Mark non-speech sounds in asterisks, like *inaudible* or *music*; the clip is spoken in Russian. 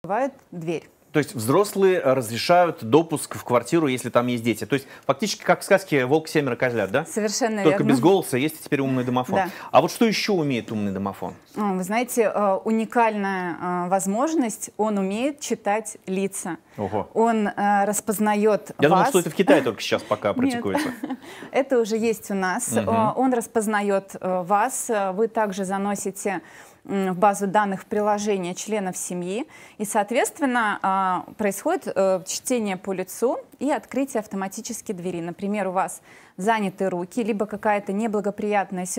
Открывает дверь. То есть взрослые разрешают допуск в квартиру, если там есть дети. То есть фактически как в сказке «Волк, семеро козлят», да? Совершенно Только верно. без голоса есть теперь умный домофон. Да. А вот что еще умеет умный домофон? А, вы знаете, э, уникальная э, возможность, он умеет читать лица. Ого. Он э, распознает Я вас. думаю, что это в Китае *laughs* только сейчас пока практикуется. *laughs* Это уже есть у нас. Он распознает вас. Вы также заносите в базу данных приложения членов семьи. И, соответственно, а, происходит э, чтение по лицу и открытие автоматически двери. Например, у вас заняты руки, либо какая-то неблагоприятная ситуация,